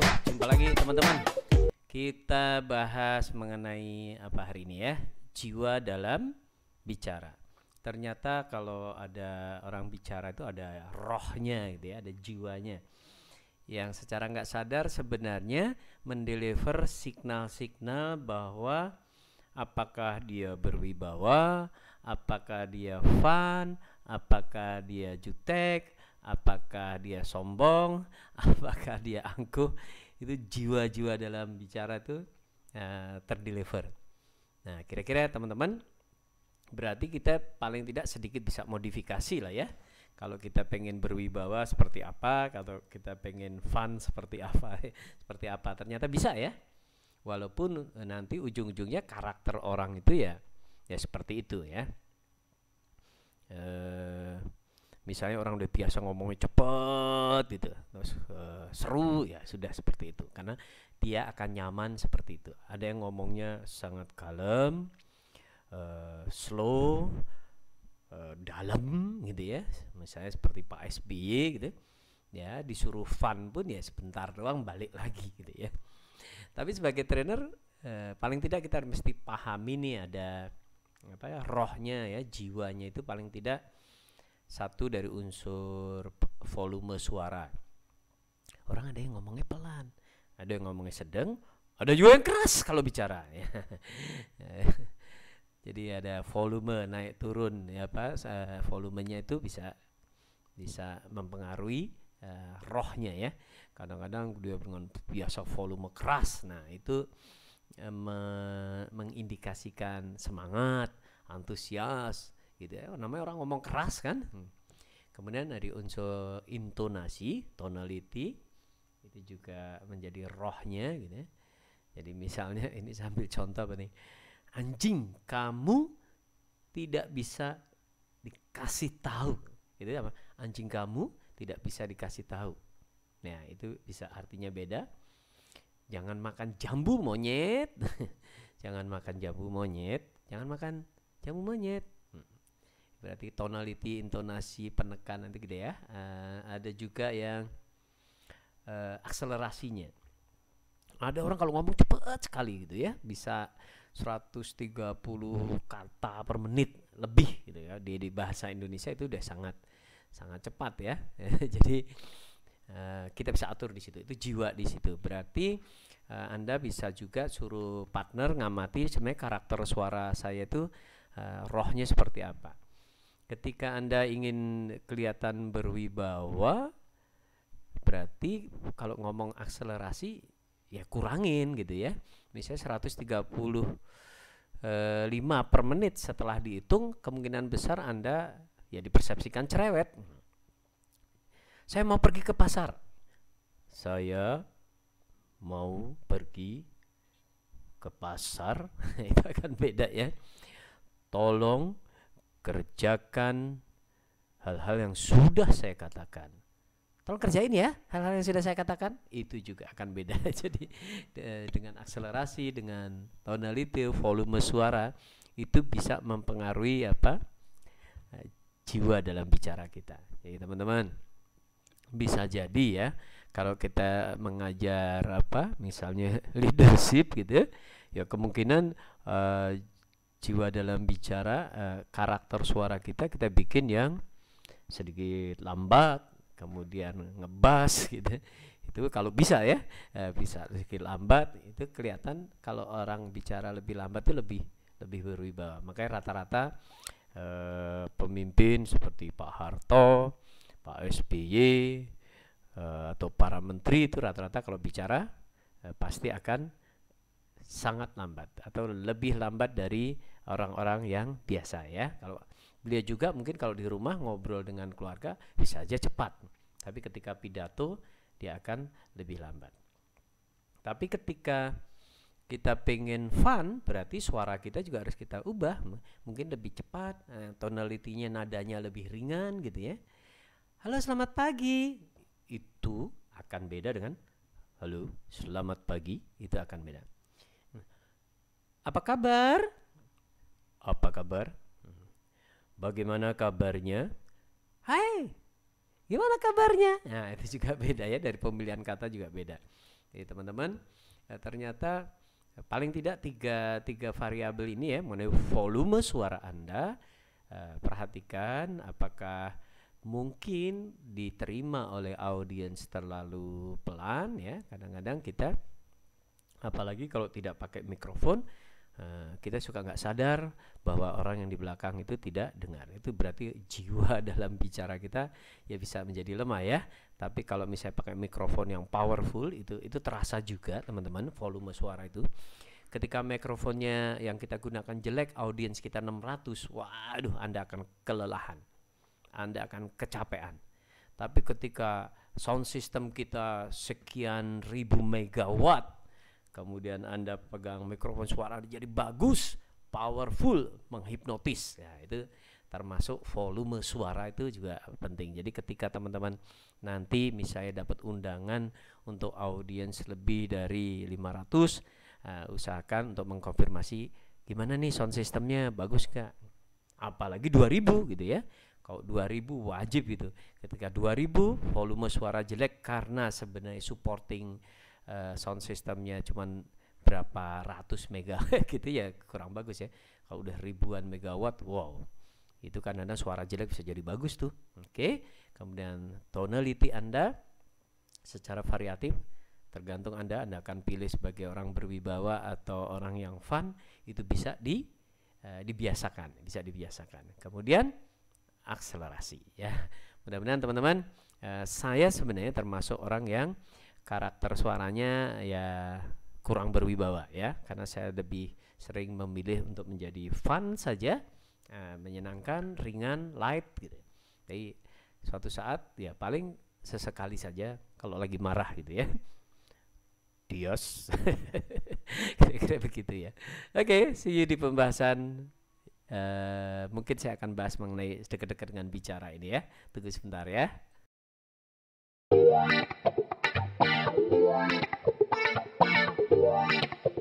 jumpa lagi teman-teman. Kita bahas mengenai apa hari ini ya? Jiwa dalam bicara. Ternyata kalau ada orang bicara itu ada rohnya gitu ya, ada jiwanya. Yang secara nggak sadar sebenarnya mendeliver signal-signal bahwa apakah dia berwibawa, apakah dia fun, apakah dia jutek, apakah dia sombong, apakah dia angkuh, itu jiwa-jiwa dalam bicara itu uh, terdeliver. Nah, kira-kira teman-teman berarti kita paling tidak sedikit bisa modifikasi lah ya. Kalau kita pengen berwibawa seperti apa, kalau kita pengen fun seperti apa, seperti apa, ternyata bisa ya. Walaupun eh, nanti ujung-ujungnya karakter orang itu ya, ya seperti itu ya. Eh, misalnya orang udah biasa ngomongnya cepet gitu terus uh, seru ya sudah seperti itu karena dia akan nyaman seperti itu ada yang ngomongnya sangat kalem uh, slow uh, dalam gitu ya misalnya seperti Pak SBY gitu ya disuruh fun pun ya sebentar doang balik lagi gitu ya tapi sebagai trainer uh, paling tidak kita mesti pahami nih ada apa ya rohnya ya jiwanya itu paling tidak satu dari unsur volume suara. Orang ada yang ngomongnya pelan, ada yang ngomongnya sedang, ada juga yang keras kalau bicara. Ya. Jadi ada volume naik turun ya apa volumenya itu bisa bisa mempengaruhi uh, rohnya ya. Kadang-kadang dia dengan biasa volume keras. Nah, itu uh, mengindikasikan semangat, antusias, gitu ya namanya orang ngomong keras kan hmm. kemudian dari unsur intonasi tonality itu juga menjadi rohnya gitu ya jadi misalnya ini sambil contoh apa nih anjing kamu tidak bisa dikasih tahu gitu ya, apa anjing kamu tidak bisa dikasih tahu nah itu bisa artinya beda jangan makan jambu monyet jangan makan jambu monyet jangan makan jambu monyet berarti tonality intonasi penekan nanti gede ya uh, ada juga yang uh, akselerasinya ada orang kalau ngomong cepet sekali gitu ya bisa 130 kata per menit lebih gitu ya di, di bahasa Indonesia itu udah sangat sangat cepat ya jadi uh, kita bisa atur di situ itu jiwa di situ berarti uh, anda bisa juga suruh partner ngamati sebenarnya karakter suara saya itu uh, rohnya seperti apa Ketika Anda ingin kelihatan berwibawa, berarti kalau ngomong akselerasi ya kurangin gitu ya. Misalnya 135 eh, per menit setelah dihitung, kemungkinan besar Anda ya dipersepsikan cerewet. Saya mau pergi ke pasar. Saya mau pergi ke pasar. Itu akan beda ya. Tolong kerjakan hal-hal yang sudah saya katakan. Tolong kerjain ya hal-hal yang sudah saya katakan. Itu juga akan beda. Jadi de dengan akselerasi, dengan tonality, volume suara itu bisa mempengaruhi apa eh, jiwa dalam bicara kita. Jadi teman-teman bisa jadi ya kalau kita mengajar apa misalnya leadership gitu ya, ya kemungkinan uh, jiwa dalam bicara uh, karakter suara kita kita bikin yang sedikit lambat kemudian ngebas gitu itu kalau bisa ya uh, bisa sedikit lambat itu kelihatan kalau orang bicara lebih lambat itu lebih lebih berwibawa makanya rata-rata uh, pemimpin seperti Pak Harto Pak SBY atau para menteri itu rata-rata kalau bicara pasti akan sangat lambat atau lebih lambat dari orang-orang yang biasa ya. Kalau beliau juga mungkin kalau di rumah ngobrol dengan keluarga bisa aja cepat. Tapi ketika pidato dia akan lebih lambat. Tapi ketika kita pengen fun berarti suara kita juga harus kita ubah mungkin lebih cepat eh, tonalitinya nadanya lebih ringan gitu ya halo selamat pagi itu akan beda dengan halo selamat pagi itu akan beda apa kabar? Apa kabar? Bagaimana kabarnya? Hai, gimana kabarnya? Nah itu juga beda ya dari pemilihan kata juga beda. Jadi teman-teman eh, ternyata paling tidak tiga tiga variabel ini ya mengenai volume suara anda eh, perhatikan apakah mungkin diterima oleh audiens terlalu pelan ya kadang-kadang kita apalagi kalau tidak pakai mikrofon Eh, kita suka nggak sadar bahwa orang yang di belakang itu tidak dengar. Itu berarti jiwa dalam bicara kita ya bisa menjadi lemah ya. Tapi kalau misalnya pakai mikrofon yang powerful itu itu terasa juga teman-teman volume suara itu. Ketika mikrofonnya yang kita gunakan jelek, audiens kita 600, waduh Anda akan kelelahan. Anda akan kecapean. Tapi ketika sound system kita sekian ribu megawatt kemudian Anda pegang mikrofon suara jadi bagus, powerful, menghipnotis. Ya, itu termasuk volume suara itu juga penting. Jadi ketika teman-teman nanti misalnya dapat undangan untuk audiens lebih dari 500, uh, eh, usahakan untuk mengkonfirmasi gimana nih sound sistemnya bagus gak? Apalagi 2000 gitu ya. Kalau 2000 wajib gitu. Ketika 2000 volume suara jelek karena sebenarnya supporting Eh, sound systemnya cuman berapa ratus megawatt gitu ya kurang bagus ya kalau udah ribuan megawatt wow itu kan anda suara jelek bisa jadi bagus tuh oke okay. kemudian tonality anda secara variatif tergantung anda anda akan pilih sebagai orang berwibawa atau orang yang fun itu bisa di uh, dibiasakan bisa dibiasakan kemudian akselerasi ya mudah-mudahan teman-teman uh, saya sebenarnya termasuk orang yang karakter suaranya ya kurang berwibawa ya karena saya lebih sering memilih untuk menjadi fun saja uh, menyenangkan ringan light gitu jadi suatu saat ya paling sesekali saja kalau lagi marah gitu ya dios kira-kira begitu ya oke okay, see you di pembahasan uh, mungkin saya akan bahas mengenai dekat-dekat dengan bicara ini ya tunggu sebentar ya Yeah.